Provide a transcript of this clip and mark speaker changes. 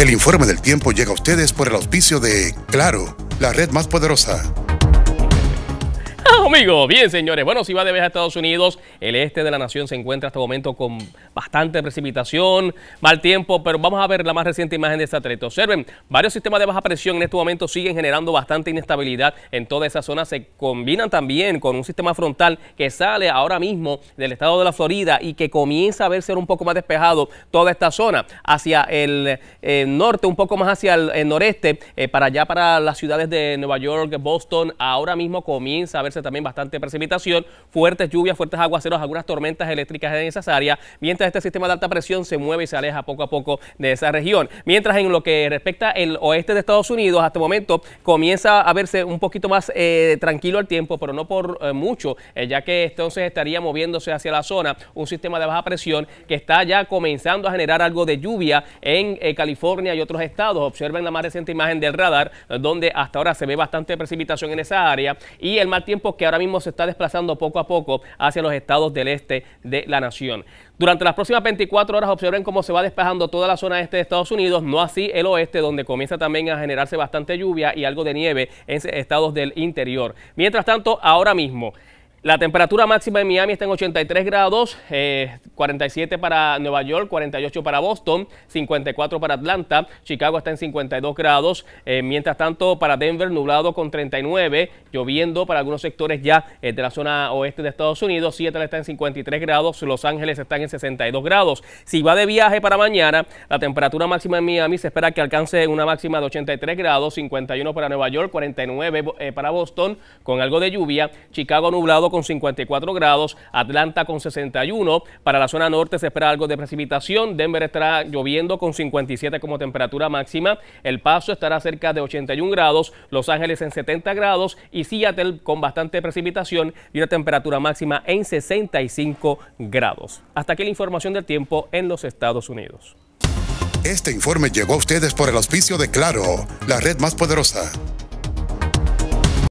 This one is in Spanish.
Speaker 1: El informe del tiempo llega a ustedes por el auspicio de Claro, la red más poderosa. Bien, señores. Bueno, si va de viaje a Estados Unidos, el este de la nación se encuentra hasta el momento con bastante precipitación, mal tiempo, pero vamos a ver la más reciente imagen de satélite. Observen, varios sistemas de baja presión en este momento siguen generando bastante inestabilidad en toda esa zona. Se combinan también con un sistema frontal que sale ahora mismo del estado de la Florida y que comienza a verse un poco más despejado toda esta zona hacia el eh, norte, un poco más hacia el, eh, noreste, eh, para allá para las ciudades de Nueva York, Boston. Ahora mismo comienza a verse también bastante precipitación, fuertes lluvias, fuertes aguaceros, algunas tormentas eléctricas en esas áreas, mientras este sistema de alta presión se mueve y se aleja poco a poco de esa región. Mientras en lo que respecta el oeste de Estados Unidos, hasta el momento comienza a verse un poquito más eh, tranquilo el tiempo, pero no por eh, mucho, eh, ya que entonces estaría moviéndose hacia la zona un sistema de baja presión que está ya comenzando a generar algo de lluvia en California y otros estados. Observen la más reciente imagen del radar, donde hasta ahora se ve bastante precipitación en esa área y el mal tiempo que ahora mismo se está desplazando poco a poco hacia los estados del este de la nación. Durante las próximas 24 horas observen cómo se va despejando toda la zona este de Estados Unidos, no así el oeste, donde comienza también a generarse bastante lluvia y algo de nieve en estados del interior. Mientras tanto, ahora mismo... La temperatura máxima en Miami está en 83 grados, 47 eh, para Nueva York, 48 para Boston, 54 para Atlanta, Chicago está en 52 grados, eh, mientras tanto para Denver nublado con 39, lloviendo para algunos sectores ya eh, de la zona oeste de Estados Unidos, Seattle está en 53 grados, Los Ángeles están en 62 grados. Si va de viaje para mañana, la temperatura máxima en Miami se espera que alcance una máxima de 83 grados, 51 para Nueva York, 49 para Boston, con algo de lluvia, Chicago nublado con 54 grados, Atlanta con 61. Para la zona norte se espera algo de precipitación. Denver estará lloviendo con 57 como temperatura máxima. El Paso estará cerca de 81 grados, Los Ángeles en 70 grados y Seattle con bastante precipitación y una temperatura máxima en 65 grados. Hasta aquí la información del tiempo en los Estados Unidos. Este informe llegó a ustedes por el auspicio de Claro, la red más poderosa.